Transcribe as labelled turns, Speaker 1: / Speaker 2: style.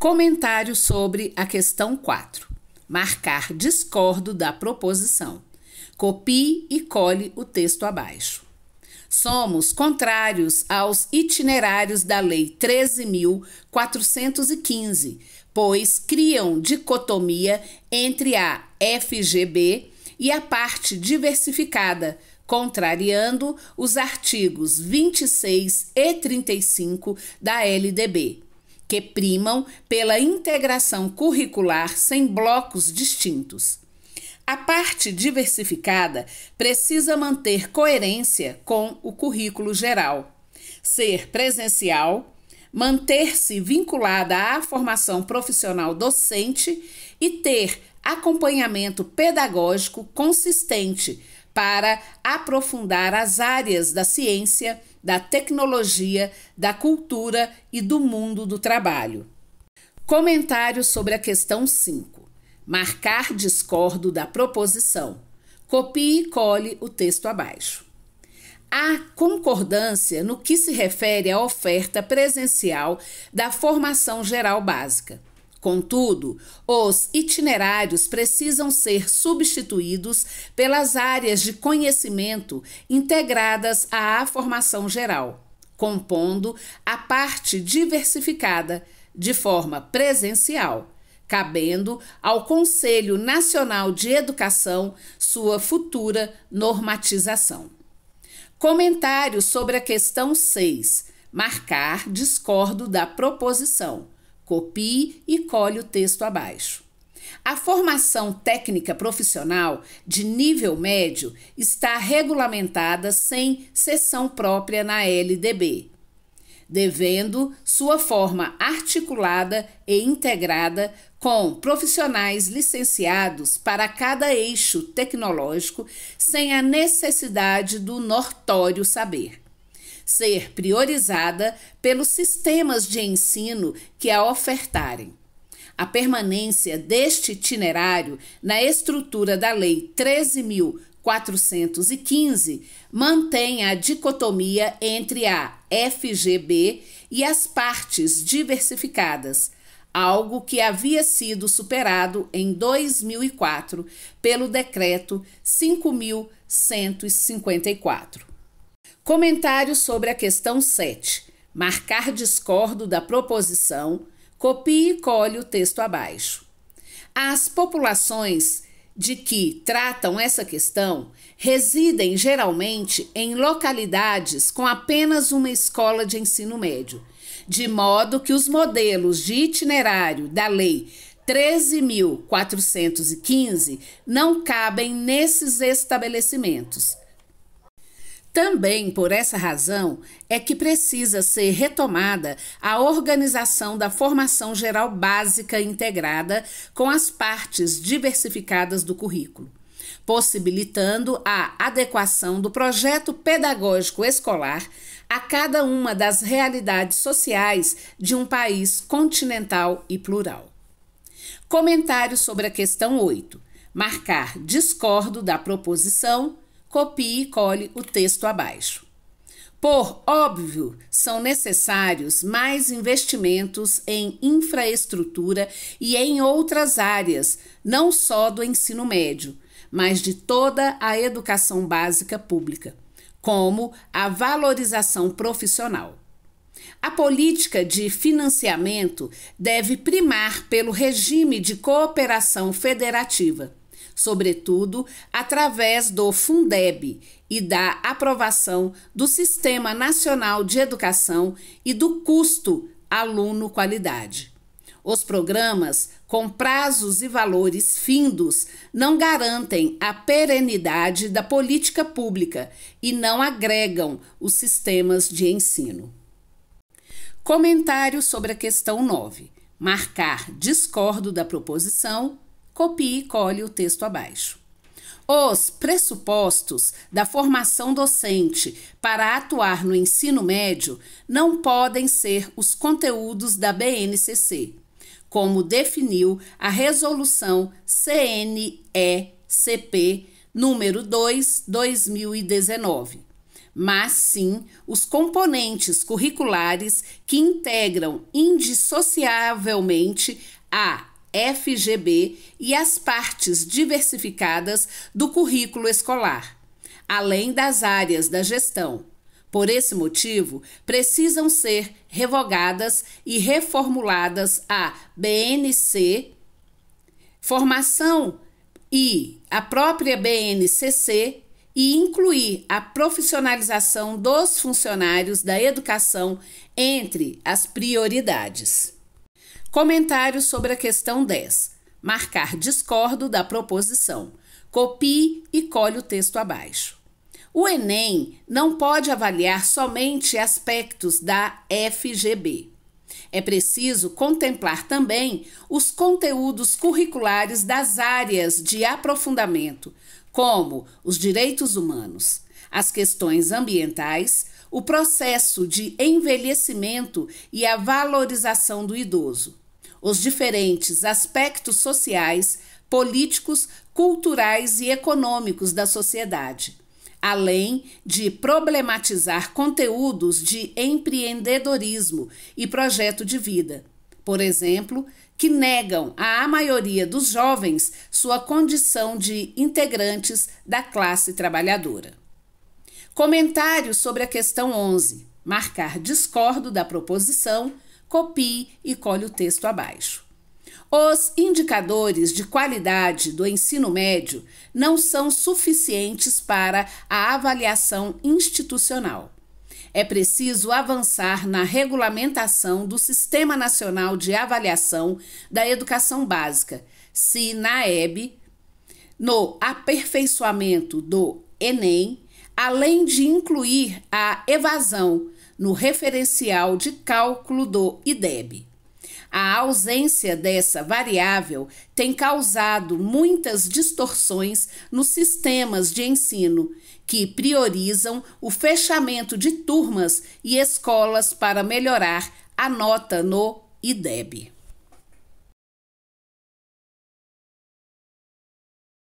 Speaker 1: Comentário sobre a questão 4. Marcar discordo da proposição. Copie e cole o texto abaixo. Somos contrários aos itinerários da Lei 13.415, pois criam dicotomia entre a FGB e a parte diversificada, contrariando os artigos 26 e 35 da LDB que primam pela integração curricular sem blocos distintos. A parte diversificada precisa manter coerência com o currículo geral, ser presencial, manter-se vinculada à formação profissional docente e ter acompanhamento pedagógico consistente para aprofundar as áreas da ciência, da tecnologia, da cultura e do mundo do trabalho. Comentário sobre a questão 5. Marcar discordo da proposição. Copie e cole o texto abaixo. Há concordância no que se refere à oferta presencial da formação geral básica. Contudo, os itinerários precisam ser substituídos pelas áreas de conhecimento integradas à formação geral, compondo a parte diversificada de forma presencial, cabendo ao Conselho Nacional de Educação sua futura normatização. Comentário sobre a questão 6. Marcar discordo da proposição. Copie e colhe o texto abaixo. A formação técnica profissional de nível médio está regulamentada sem seção própria na LDB, devendo sua forma articulada e integrada com profissionais licenciados para cada eixo tecnológico, sem a necessidade do nortório saber ser priorizada pelos sistemas de ensino que a ofertarem. A permanência deste itinerário na estrutura da Lei 13.415 mantém a dicotomia entre a FGB e as partes diversificadas, algo que havia sido superado em 2004 pelo Decreto 5.154. Comentário sobre a questão 7. Marcar discordo da proposição. Copie e colhe o texto abaixo. As populações de que tratam essa questão residem geralmente em localidades com apenas uma escola de ensino médio, de modo que os modelos de itinerário da Lei 13.415 não cabem nesses estabelecimentos. Também por essa razão é que precisa ser retomada a organização da formação geral básica integrada com as partes diversificadas do currículo, possibilitando a adequação do projeto pedagógico escolar a cada uma das realidades sociais de um país continental e plural. Comentário sobre a questão 8. Marcar discordo da proposição copie e cole o texto abaixo. Por óbvio, são necessários mais investimentos em infraestrutura e em outras áreas, não só do ensino médio, mas de toda a educação básica pública, como a valorização profissional. A política de financiamento deve primar pelo regime de cooperação federativa sobretudo através do Fundeb e da aprovação do Sistema Nacional de Educação e do custo aluno qualidade. Os programas com prazos e valores findos não garantem a perenidade da política pública e não agregam os sistemas de ensino. Comentário sobre a questão 9. Marcar discordo da proposição copie e cole o texto abaixo. Os pressupostos da formação docente para atuar no ensino médio não podem ser os conteúdos da BNCC, como definiu a resolução CNECP número 2/2019, mas sim os componentes curriculares que integram indissociavelmente a FGB e as partes diversificadas do currículo escolar, além das áreas da gestão. Por esse motivo, precisam ser revogadas e reformuladas a BNC, formação e a própria BNCC e incluir a profissionalização dos funcionários da educação entre as prioridades. Comentário sobre a questão 10. Marcar discordo da proposição. Copie e colhe o texto abaixo. O Enem não pode avaliar somente aspectos da FGB. É preciso contemplar também os conteúdos curriculares das áreas de aprofundamento, como os direitos humanos, as questões ambientais, o processo de envelhecimento e a valorização do idoso, os diferentes aspectos sociais, políticos, culturais e econômicos da sociedade, além de problematizar conteúdos de empreendedorismo e projeto de vida, por exemplo, que negam à maioria dos jovens sua condição de integrantes da classe trabalhadora. Comentário sobre a questão 11. Marcar discordo da proposição, copie e colhe o texto abaixo. Os indicadores de qualidade do ensino médio não são suficientes para a avaliação institucional. É preciso avançar na regulamentação do Sistema Nacional de Avaliação da Educação Básica, SINAEB, no aperfeiçoamento do ENEM além de incluir a evasão no referencial de cálculo do IDEB. A ausência dessa variável tem causado muitas distorções nos sistemas de ensino, que priorizam o fechamento de turmas e escolas para melhorar a nota no IDEB.